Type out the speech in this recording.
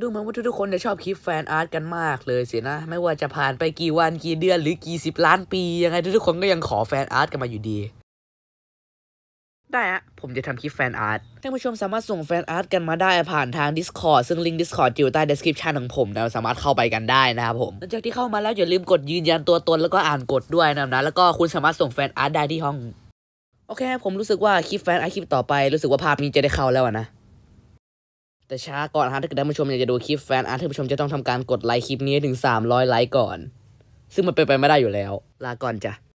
ดูเหมือนว่าทุกคน จะชอบคลิปแฟนอาร์ตกันมาก เลยสินะไม่ว่าจะผ่านไปกี่วันกี่เดือนหรือกี่สิบล้านปียังไงทุกคนก็ยังขอแฟนอาร์ตกันมาอยู่ดี ได้ฮะผมจะทำคลิปแฟนอาร์ตท่านผู้ชมสามารถส่งแฟนอาร์ตกันมาได้ผ่านทาง Discord ซึ่งลิงก์ Discord อยู่ใต้ description ของผมนะสามารถเข้าไปกันได้นะครับผม หลังจากที่เข้ามาแล้วอย่าลืมกดยืนยันตัวตนแล้วก็อ่านกฎด้วยนะนะแล้วก็คุณสามารถส่งแฟนอาร์ตได้ที่ห้องโอเค ผมรู้สึกว่าคลิปแฟนอาร์ตคลิปต่อไปรู้สึกว่าภาพนี้จะได้เข้าแล้วนะแต่ช้าก่อนฮะถ้าเกิดท่านผู้ชม อยากจะดูคลิปแฟนอาร์ตท่านผู้ชมจะต้องทำการกดไลค์คลิปนี้ถึง 300 ไลค์ก่อน ซึ่งมันเป็นไปไม่ได้อยู่แล้ว ลาก่อนจ้ะ